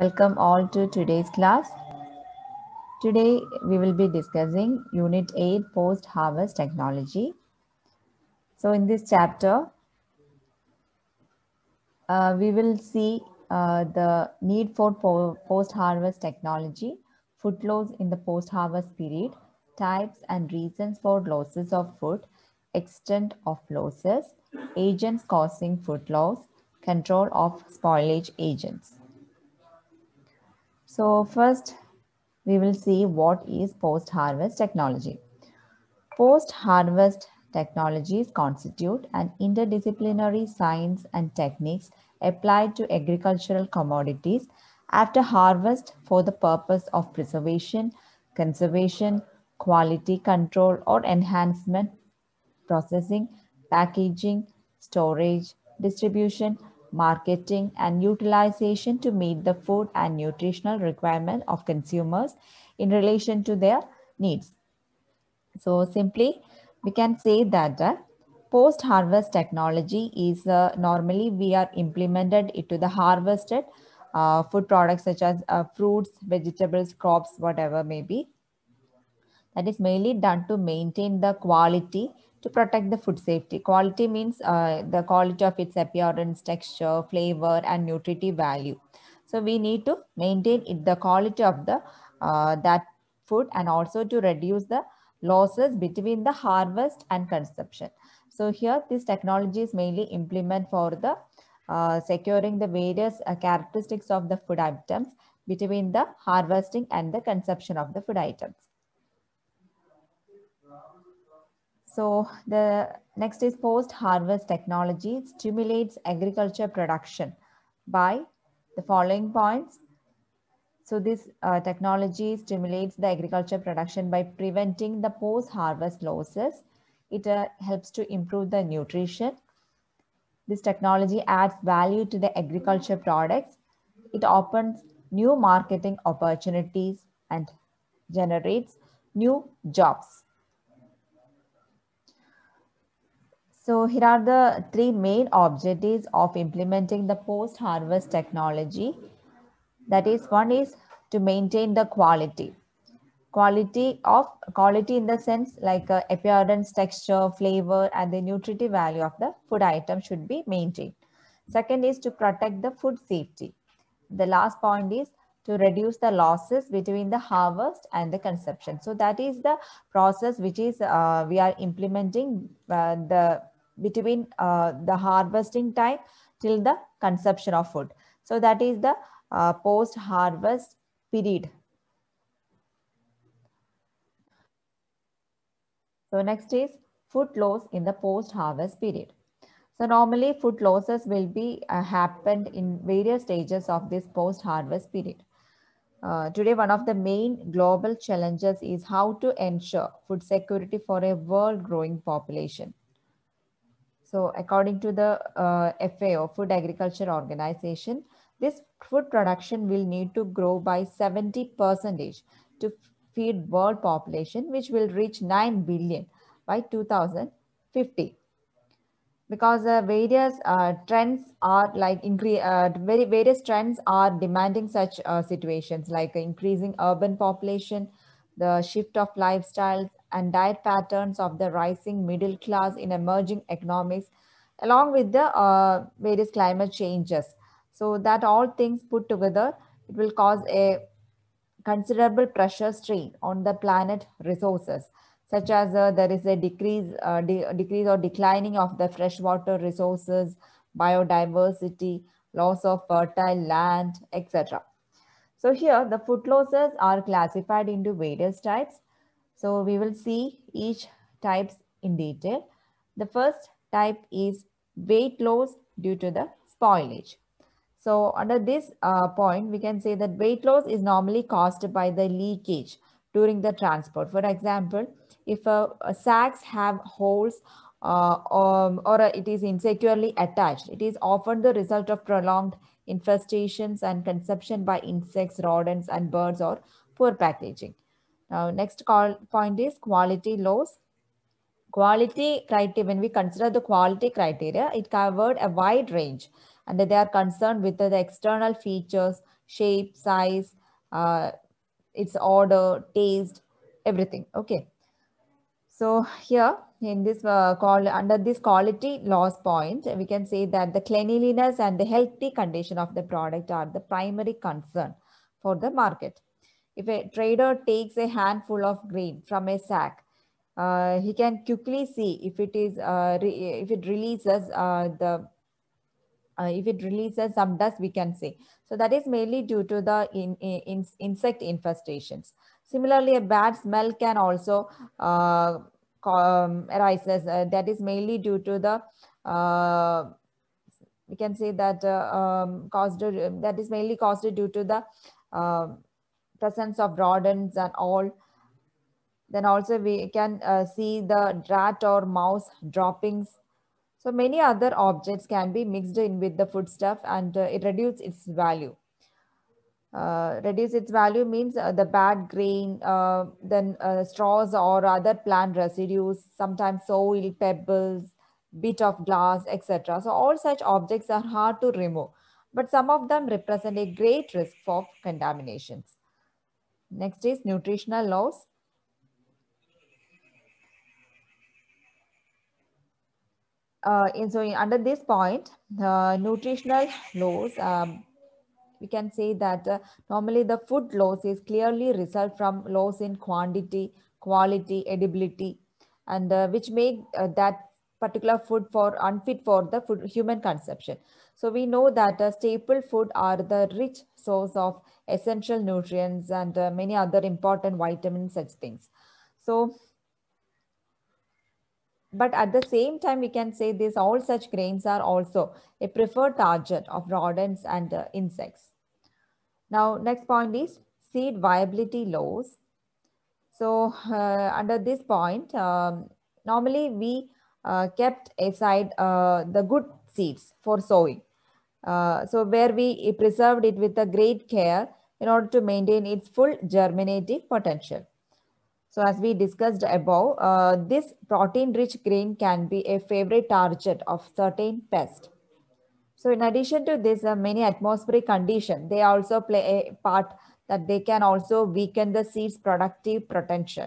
Welcome all to today's class. Today we will be discussing Unit 8 Post Harvest Technology. So in this chapter, uh, we will see uh, the need for po post-harvest technology, food loss in the post-harvest period, types and reasons for losses of food, extent of losses, agents causing food loss, control of spoilage agents. So first, we will see what is post-harvest technology. Post-harvest technologies constitute an interdisciplinary science and techniques applied to agricultural commodities after harvest for the purpose of preservation, conservation, quality control or enhancement, processing, packaging, storage, distribution, marketing, and utilization to meet the food and nutritional requirement of consumers in relation to their needs. So simply, we can say that uh, post-harvest technology is uh, normally we are implemented into the harvested uh, food products such as uh, fruits, vegetables, crops, whatever may be. That is mainly done to maintain the quality to protect the food safety. Quality means uh, the quality of its appearance, texture, flavor, and nutritive value. So we need to maintain it, the quality of the uh, that food and also to reduce the losses between the harvest and consumption. So here this technology is mainly implement for the uh, securing the various uh, characteristics of the food items between the harvesting and the consumption of the food items. So the next is post-harvest technology. It stimulates agriculture production by the following points. So this uh, technology stimulates the agriculture production by preventing the post-harvest losses. It uh, helps to improve the nutrition. This technology adds value to the agriculture products. It opens new marketing opportunities and generates new jobs. So here are the three main objectives of implementing the post-harvest technology. That is, one is to maintain the quality. Quality of quality in the sense like uh, appearance, texture, flavor, and the nutritive value of the food item should be maintained. Second is to protect the food safety. The last point is to reduce the losses between the harvest and the consumption. So that is the process which is uh, we are implementing uh, the between uh, the harvesting time till the consumption of food. So that is the uh, post-harvest period. So next is food loss in the post-harvest period. So normally food losses will be uh, happened in various stages of this post-harvest period. Uh, today, one of the main global challenges is how to ensure food security for a world growing population. So according to the uh, FAO, Food Agriculture Organization, this food production will need to grow by 70 percentage to feed world population, which will reach 9 billion by 2050. Because uh, various uh, trends are like increase, uh, very various trends are demanding such uh, situations like increasing urban population, the shift of lifestyles and diet patterns of the rising middle class in emerging economies, along with the uh, various climate changes. So that all things put together, it will cause a considerable pressure strain on the planet resources, such as uh, there is a decrease, uh, de decrease or declining of the freshwater resources, biodiversity, loss of fertile land, etc. So here the food losses are classified into various types so we will see each types in detail. The first type is weight loss due to the spoilage. So under this uh, point, we can say that weight loss is normally caused by the leakage during the transport. For example, if a sacks have holes uh, um, or it is insecurely attached, it is often the result of prolonged infestations and consumption by insects, rodents, and birds or poor packaging. Now, next call point is quality laws. Quality criteria, when we consider the quality criteria, it covered a wide range and they are concerned with the external features, shape, size, uh, its order, taste, everything. Okay. So here in this uh, call under this quality loss point, we can say that the cleanliness and the healthy condition of the product are the primary concern for the market. If a trader takes a handful of grain from a sack, uh, he can quickly see if it is uh, if it releases uh, the uh, if it releases some dust we can say so that is mainly due to the in, in, insect infestations similarly a bad smell can also uh, um, arises uh, that is mainly due to the we can say that um, caused that is mainly caused due to the presence of rodents and all. Then also we can uh, see the rat or mouse droppings. So many other objects can be mixed in with the foodstuff and uh, it reduces its value. Uh, reduce its value means uh, the bad grain, uh, then uh, straws or other plant residues, sometimes soil, pebbles, bit of glass, etc. So all such objects are hard to remove, but some of them represent a great risk for contaminations. Next is nutritional loss. Uh, and so under this point, the nutritional loss, um, we can say that uh, normally the food loss is clearly result from loss in quantity, quality, edibility, and uh, which make uh, that particular food for unfit for the food, human consumption. So we know that uh, staple food are the rich source of essential nutrients and uh, many other important vitamins, such things. So, but at the same time, we can say this all such grains are also a preferred target of rodents and uh, insects. Now, next point is seed viability laws. So uh, under this point, um, normally we uh, kept aside uh, the good seeds for sowing uh, so where we preserved it with a great care in order to maintain its full germinative potential. So as we discussed above, uh, this protein-rich grain can be a favorite target of certain pests. So in addition to this, uh, many atmospheric conditions, they also play a part that they can also weaken the seed's productive potential.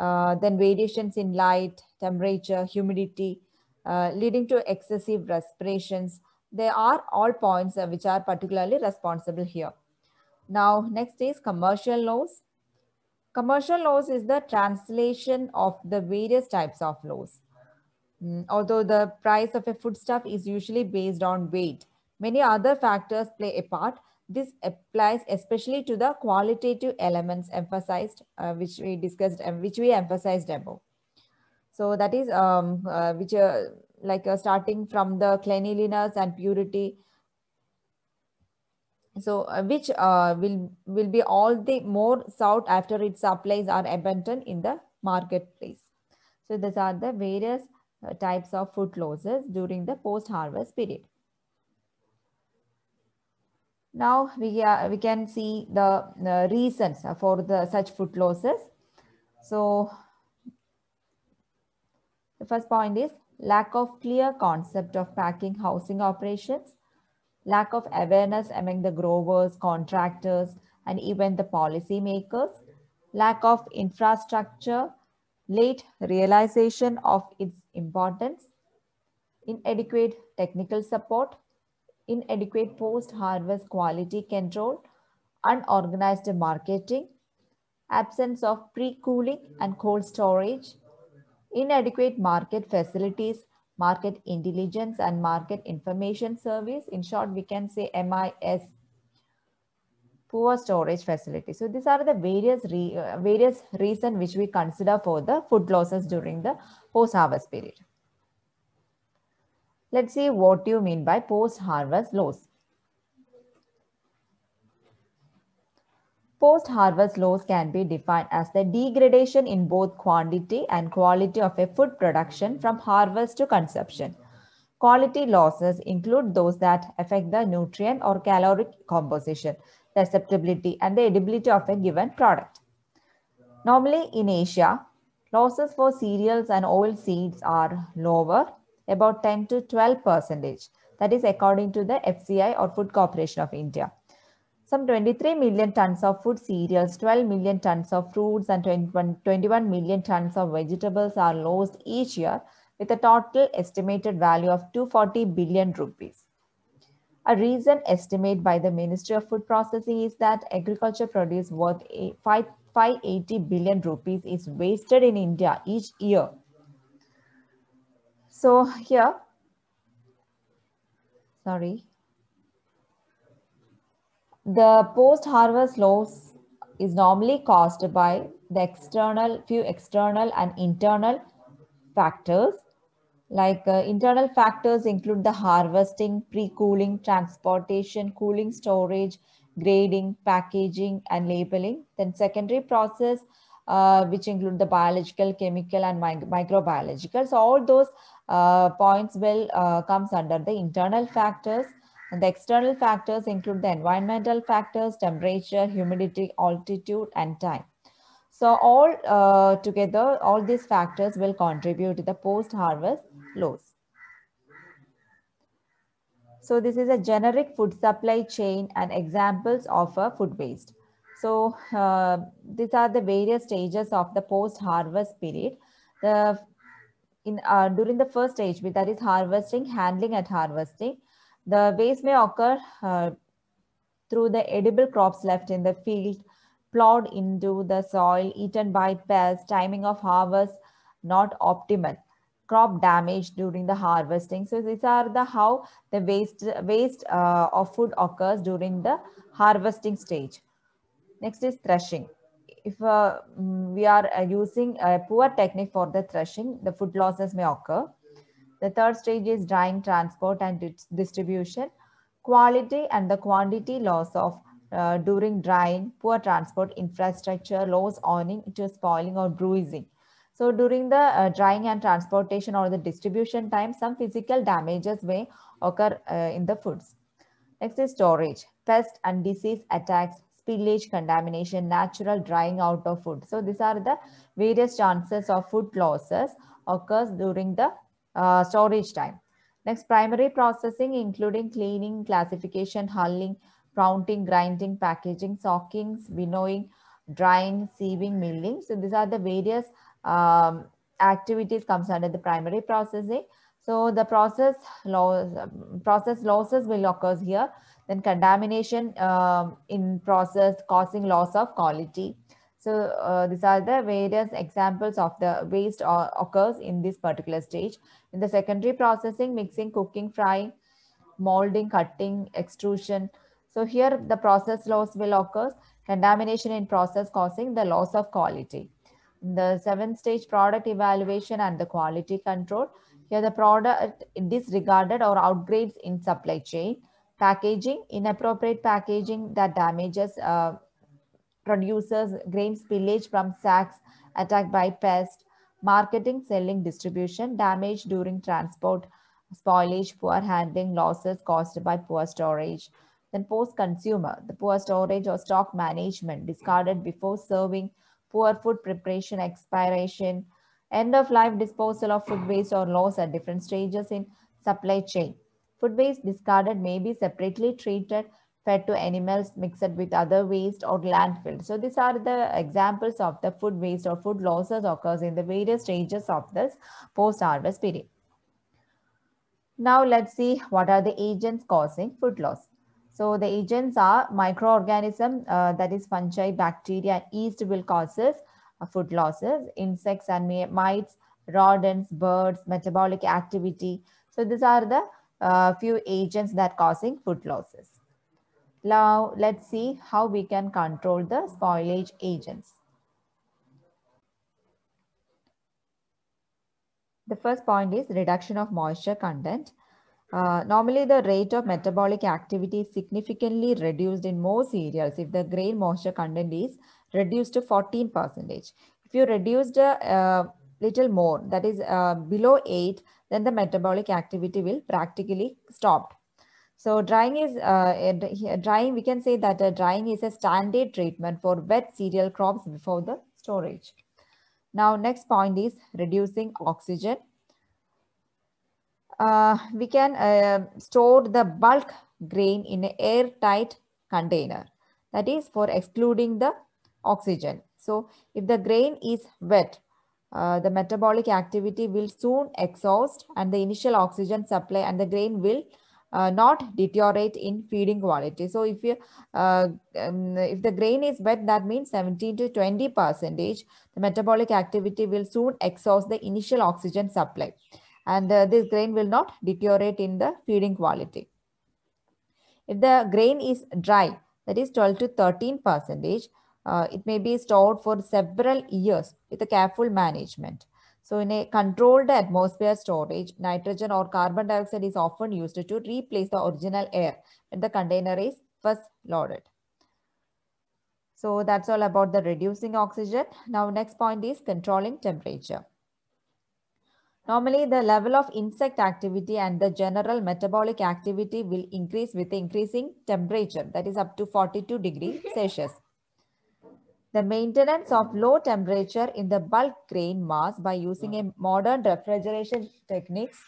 Uh, then variations in light, temperature, humidity, uh, leading to excessive respirations, they are all points uh, which are particularly responsible here. Now, next is commercial laws. Commercial laws is the translation of the various types of laws. Mm, although the price of a foodstuff is usually based on weight, many other factors play a part. This applies especially to the qualitative elements emphasized, uh, which we discussed and uh, which we emphasized above. So that is um, uh, which uh, like uh, starting from the cleanliness and purity so uh, which uh, will will be all the more sought after its supplies are abundant in the marketplace so these are the various uh, types of food losses during the post harvest period now we uh, we can see the uh, reasons for the such food losses so the first point is lack of clear concept of packing housing operations, lack of awareness among the growers, contractors, and even the policy makers, lack of infrastructure, late realization of its importance, inadequate technical support, inadequate post-harvest quality control, unorganized marketing, absence of pre-cooling and cold storage, inadequate market facilities, market intelligence and market information service. In short, we can say MIS, poor storage facility. So these are the various, re, uh, various reasons which we consider for the food losses during the post-harvest period. Let's see what you mean by post-harvest loss. Post-harvest loss can be defined as the degradation in both quantity and quality of a food production from harvest to consumption. Quality losses include those that affect the nutrient or caloric composition, the acceptability and the edibility of a given product. Normally in Asia, losses for cereals and oil seeds are lower, about 10 to 12 percentage. That is according to the FCI or Food Corporation of India some 23 million tons of food cereals, 12 million tons of fruits and 21 million tons of vegetables are lost each year with a total estimated value of 240 billion rupees. A recent estimate by the Ministry of Food Processing is that agriculture produce worth 580 billion rupees is wasted in India each year. So here, sorry, the post-harvest loss is normally caused by the external, few external and internal factors. Like uh, internal factors include the harvesting, pre-cooling, transportation, cooling storage, grading, packaging, and labeling. Then secondary process, uh, which include the biological, chemical, and mi microbiological. So all those uh, points will uh, comes under the internal factors. And the external factors include the environmental factors, temperature, humidity, altitude, and time. So all uh, together, all these factors will contribute to the post-harvest loss. So this is a generic food supply chain and examples of a food waste. So uh, these are the various stages of the post-harvest period. The in uh, during the first stage, that is harvesting, handling, and harvesting. The waste may occur uh, through the edible crops left in the field, plowed into the soil, eaten by pests, timing of harvest not optimal, crop damage during the harvesting. So these are the how the waste, waste uh, of food occurs during the harvesting stage. Next is threshing. If uh, mm, we are uh, using a poor technique for the threshing, the food losses may occur. The third stage is drying transport and distribution. Quality and the quantity loss of uh, during drying, poor transport infrastructure, loss owing to spoiling or bruising. So during the uh, drying and transportation or the distribution time, some physical damages may occur uh, in the foods. Next is storage, pest and disease attacks, spillage, contamination, natural drying out of food. So these are the various chances of food losses occurs during the uh, storage time. Next, primary processing, including cleaning, classification, hulling, counting, grinding, packaging, soaking, winnowing, drying, sieving, milling. So these are the various um, activities comes under the primary processing. So the process, loss, um, process losses will occur here. Then contamination um, in process causing loss of quality. So uh, these are the various examples of the waste or uh, occurs in this particular stage. In the secondary processing, mixing, cooking, frying, molding, cutting, extrusion. So here the process loss will occur, contamination in process causing the loss of quality. In the seventh stage product evaluation and the quality control. Here the product disregarded or outgrades in supply chain. Packaging, inappropriate packaging that damages uh, producers, grain spillage from sacks, attack by pest, marketing, selling, distribution, damage during transport, spoilage, poor handling, losses caused by poor storage. Then post-consumer, the poor storage or stock management, discarded before serving, poor food preparation, expiration, end-of-life disposal of food waste or loss at different stages in supply chain. Food waste discarded may be separately treated fed to animals mixed with other waste or landfill. So these are the examples of the food waste or food losses occurs in the various stages of this post-harvest period. Now let's see what are the agents causing food loss. So the agents are microorganism uh, that is fungi, bacteria, yeast will causes uh, food losses, insects and mites, rodents, birds, metabolic activity. So these are the uh, few agents that causing food losses. Now let's see how we can control the spoilage agents. The first point is reduction of moisture content. Uh, normally the rate of metabolic activity is significantly reduced in most cereals if the grain moisture content is reduced to 14 percentage. If you reduce a uh, little more, that is uh, below 8, then the metabolic activity will practically stop. So drying is, uh, drying, we can say that uh, drying is a standard treatment for wet cereal crops before the storage. Now next point is reducing oxygen. Uh, we can uh, store the bulk grain in an airtight container. That is for excluding the oxygen. So if the grain is wet, uh, the metabolic activity will soon exhaust and the initial oxygen supply and the grain will uh, not deteriorate in feeding quality. So if you uh, um, if the grain is wet, that means 17 to 20 percentage, the metabolic activity will soon exhaust the initial oxygen supply. And uh, this grain will not deteriorate in the feeding quality. If the grain is dry, that is 12 to 13 percentage, uh, it may be stored for several years with a careful management. So in a controlled atmosphere storage, nitrogen or carbon dioxide is often used to replace the original air when the container is first loaded. So that's all about the reducing oxygen. Now next point is controlling temperature. Normally the level of insect activity and the general metabolic activity will increase with increasing temperature that is up to 42 degrees Celsius the maintenance of low temperature in the bulk grain mass by using a modern refrigeration techniques.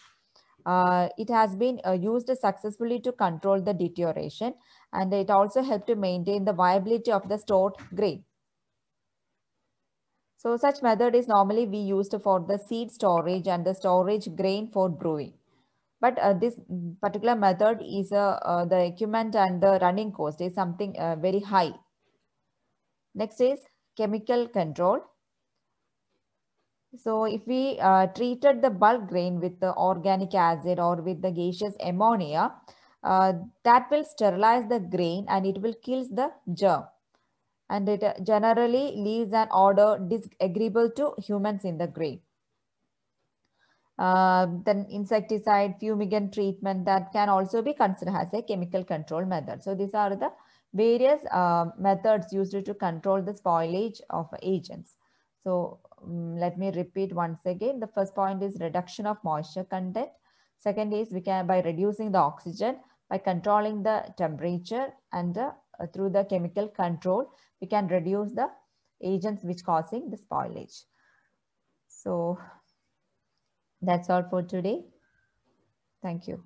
Uh, it has been uh, used successfully to control the deterioration and it also helped to maintain the viability of the stored grain. So such method is normally we used for the seed storage and the storage grain for brewing. But uh, this particular method is uh, uh, the equipment and the running cost is something uh, very high Next is chemical control. So if we uh, treated the bulk grain with the organic acid or with the gaseous ammonia, uh, that will sterilize the grain and it will kill the germ. And it uh, generally leaves an odor disagreeable to humans in the grain. Uh, then insecticide, fumigant treatment that can also be considered as a chemical control method. So these are the various uh, methods used to control the spoilage of agents. So um, let me repeat once again. The first point is reduction of moisture content. Second is we can by reducing the oxygen, by controlling the temperature and uh, through the chemical control, we can reduce the agents which causing the spoilage. So that's all for today. Thank you.